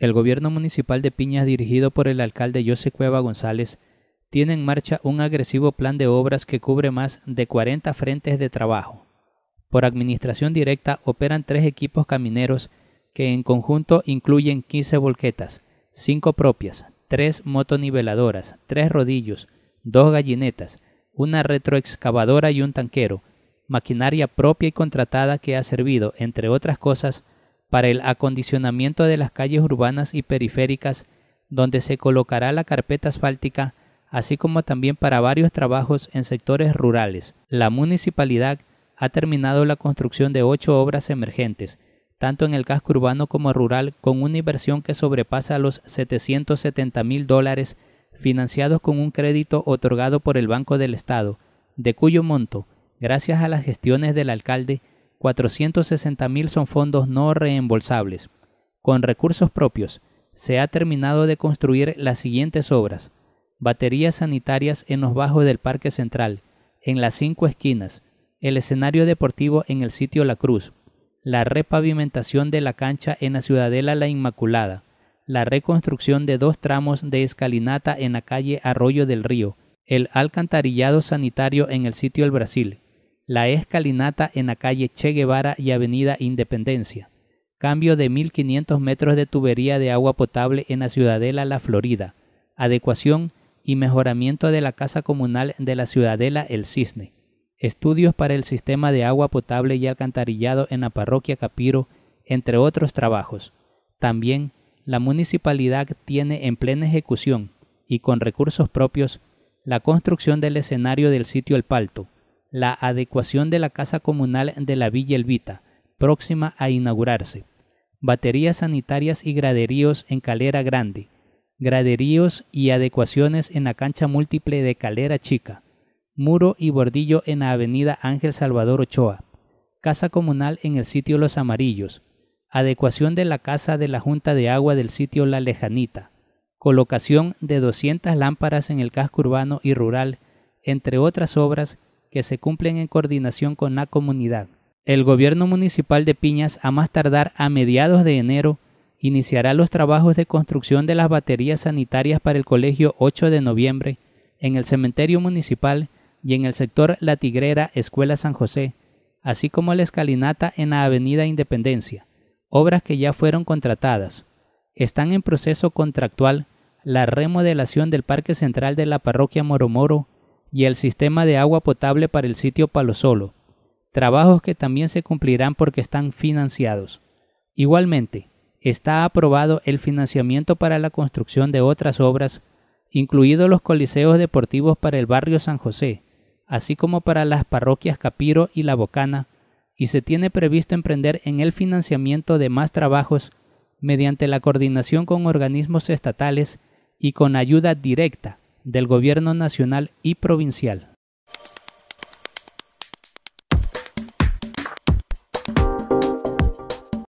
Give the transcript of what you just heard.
El gobierno municipal de Piñas, dirigido por el alcalde José Cueva González, tiene en marcha un agresivo plan de obras que cubre más de cuarenta frentes de trabajo. Por administración directa operan tres equipos camineros que en conjunto incluyen quince volquetas, cinco propias, tres motoniveladoras, tres rodillos, dos gallinetas, una retroexcavadora y un tanquero, maquinaria propia y contratada que ha servido, entre otras cosas, para el acondicionamiento de las calles urbanas y periféricas donde se colocará la carpeta asfáltica, así como también para varios trabajos en sectores rurales. La municipalidad ha terminado la construcción de ocho obras emergentes, tanto en el casco urbano como rural, con una inversión que sobrepasa los 770 mil dólares financiados con un crédito otorgado por el Banco del Estado, de cuyo monto, gracias a las gestiones del alcalde, 460.000 son fondos no reembolsables. Con recursos propios, se ha terminado de construir las siguientes obras. Baterías sanitarias en los bajos del Parque Central, en las cinco esquinas, el escenario deportivo en el sitio La Cruz, la repavimentación de la cancha en la Ciudadela La Inmaculada, la reconstrucción de dos tramos de escalinata en la calle Arroyo del Río, el alcantarillado sanitario en el sitio El Brasil, la escalinata en la calle Che Guevara y Avenida Independencia, cambio de 1.500 metros de tubería de agua potable en la Ciudadela La Florida, adecuación y mejoramiento de la Casa Comunal de la Ciudadela El Cisne, estudios para el sistema de agua potable y alcantarillado en la parroquia Capiro, entre otros trabajos. También, la municipalidad tiene en plena ejecución y con recursos propios la construcción del escenario del sitio El Palto, la adecuación de la Casa Comunal de la Villa Elvita, próxima a inaugurarse, baterías sanitarias y graderíos en Calera Grande, graderíos y adecuaciones en la cancha múltiple de Calera Chica, muro y bordillo en la avenida Ángel Salvador Ochoa, casa comunal en el sitio Los Amarillos, adecuación de la casa de la Junta de Agua del sitio La Lejanita, colocación de 200 lámparas en el casco urbano y rural, entre otras obras que se cumplen en coordinación con la comunidad. El gobierno municipal de Piñas, a más tardar a mediados de enero, iniciará los trabajos de construcción de las baterías sanitarias para el colegio 8 de noviembre, en el cementerio municipal y en el sector La Tigrera Escuela San José, así como la escalinata en la Avenida Independencia, obras que ya fueron contratadas. Están en proceso contractual la remodelación del Parque Central de la Parroquia Moromoro, y el sistema de agua potable para el sitio Palosolo, trabajos que también se cumplirán porque están financiados. Igualmente, está aprobado el financiamiento para la construcción de otras obras, incluidos los coliseos deportivos para el barrio San José, así como para las parroquias Capiro y La Bocana, y se tiene previsto emprender en el financiamiento de más trabajos mediante la coordinación con organismos estatales y con ayuda directa del gobierno nacional y provincial.